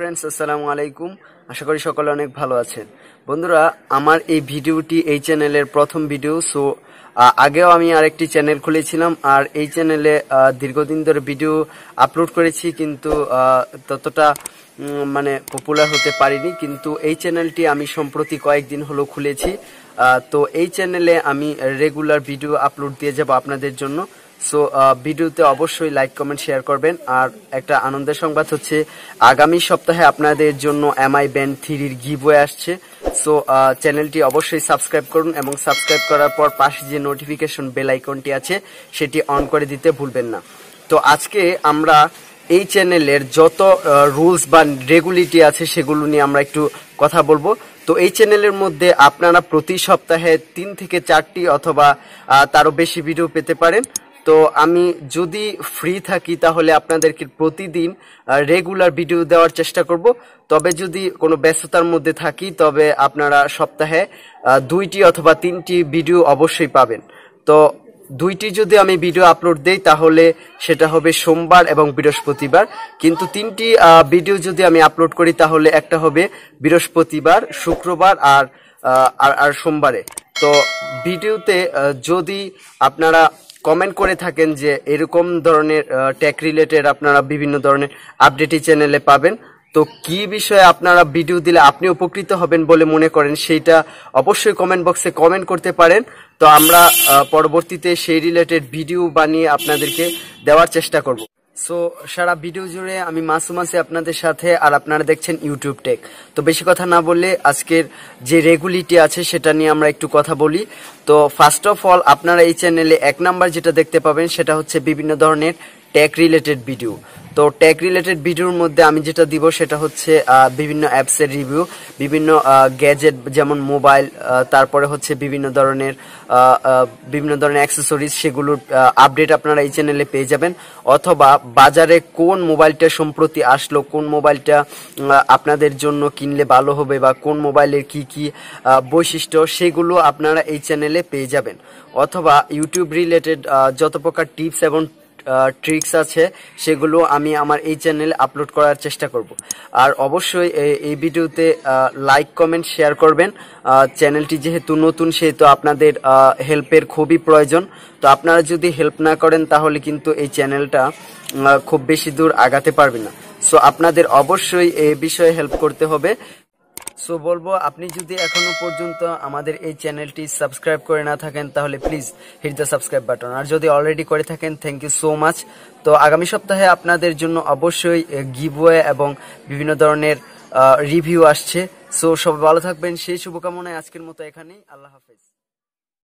friends আসসালামু আলাইকুম আশা করি সকলে অনেক ভালো আছেন বন্ধুরা আমার এই ভিডিওটি এই চ্যানেলের প্রথম ভিডিও সো আগেও আমি আরেকটি চ্যানেল খুলেছিলাম আর এই চ্যানেলে দীর্ঘদিন ধরে ভিডিও আপলোড করেছি কিন্তু ততটা মানে পপুলার হতে পারিনি কিন্তু এই চ্যানেলটি আমি সম্প্রতি কয়েকদিন হলো খুলেছি তো এই চ্যানেলে আমি রেগুলার ভিডিও আপলোড দিয়ে যাব আপনাদের জন্য সো uh, ভিডিওতে অবশ্যই লাইক কমেন্ট শেয়ার করবেন আর একটা আনন্দের সংবাদ হচ্ছে আগামী সপ্তাহে আপনাদের জন্য এমআই ব্যান্ড থ্রির গিভওয়ে আসছে সো চ্যানেলটি uh, অবশ্যই সাবস্ক্রাইব করুন এবং সাবস্ক্রাইব করার পর পাশে যে নোটিফিকেশন বেল আইকনটি আছে সেটি অন করে দিতে ভুলবেন না তো আজকে আমরা এই চ্যানেলের যত রুলস uh, বা রেগুলিটি আছে সেগুলো নিয়ে আমরা একটু কথা বলবো তো এই চ্যানেলের মধ্যে আপনারা প্রতি সপ্তাহে তিন থেকে চারটি অথবা তারও বেশি ভিডিও পেতে পারেন তো আমি যদি ফ্রি থাকি তাহলে আপনাদেরকে প্রতিদিন রেগুলার ভিডিও দেওয়ার চেষ্টা করব তবে যদি কোনো ব্যস্ততার মধ্যে থাকি তবে আপনারা সপ্তাহে দুইটি অথবা তিনটি ভিডিও অবশ্যই পাবেন তো দুইটি যদি আমি ভিডিও আপলোড দেই তাহলে সেটা হবে সোমবার এবং বৃহস্পতিবার কিন্তু তিনটি ভিডিও যদি আমি আপলোড করি তাহলে একটা হবে বৃহস্পতিবার শুক্রবার আর আর সোমবারে তো ভিডিওতে যদি আপনারা কমেন্ট করে থাকেন যে এরকম ধরনের টেক রিলেটেড আপনারা বিভিন্ন ধরনের আপডেটই চ্যানেলে পাবেন তো কি বিষয়ে আপনারা ভিডিও দিলে আপনি উপকৃত হবেন বলে মনে করেন সেইটা অবশ্যই কমেন্ট বক্সে কমেন্ট করতে পারেন তো আমরা পরবর্তীতে সেই রিলেটেড ভিডিও বানিয়ে আপনাদেরকে দেওয়ার চেষ্টা করব সো সারা ভিডিও জুড়ে আমি মাসু মাসে আপনাদের সাথে আর আপনারা দেখছেন ইউটিউব টেক তো বেশি কথা না বললে আজকের যে রেগুলিটি আছে সেটা নিয়ে আমরা একটু কথা বলি তো ফার্স্ট অফ অল আপনারা এই চ্যানেলে এক নাম্বার যেটা দেখতে পাবেন সেটা হচ্ছে বিভিন্ন ধরনের ট্যাক রিলেটেড ভিডিও তো ট্যাক রিলেটেড ভিডিওর মধ্যে আমি যেটা দিব সেটা হচ্ছে বিভিন্ন অ্যাপসের রিভিউ বিভিন্ন গ্যাজেট যেমন মোবাইল তারপরে হচ্ছে বিভিন্ন ধরনের বিভিন্ন ধরনের অ্যাক্সেসরিজ সেগুলোর আপডেট আপনারা এই চ্যানেলে পেয়ে যাবেন অথবা বাজারে কোন মোবাইলটা সম্প্রতি আসলো কোন মোবাইলটা আপনাদের জন্য কিনলে ভালো হবে বা কোন মোবাইলের কি কি বৈশিষ্ট্য সেগুলো আপনারা এই চ্যানেলে পেয়ে যাবেন অথবা ইউটিউব রিলেটেড যত প্রকার টিপস এবং ট্রিক্স আছে সেগুলো আমি আমার এই চ্যানেলে আপলোড করার চেষ্টা করব আর অবশ্যই এই ভিডিওতে লাইক কমেন্ট শেয়ার করবেন চ্যানেলটি যেহেতু নতুন সেহেতু আপনাদের হেল্পের খুবই প্রয়োজন তো আপনারা যদি হেল্প না করেন তাহলে কিন্তু এই চ্যানেলটা খুব বেশি দূর আগাতে পারবে না সো আপনাদের অবশ্যই এ বিষয়ে হেল্প করতে হবে সো বলবো আপনি যদি এখনো পর্যন্ত আমাদের এই চ্যানেলটি সাবস্ক্রাইব করে না থাকেন তাহলে please hit the subscribe button আর যদি অলরেডি করে থাকেন থ্যাংক ইউ সো মাচ তো আগামী সপ্তাহে আপনাদের জন্য অবশ্যই গিভওয়ে এবং বিভিন্ন ধরনের রিভিউ আসছে সো সবাই ভালো থাকবেন সেই শুভকামনায় আজকের মতো এখানেই আল্লাহ হাফেজ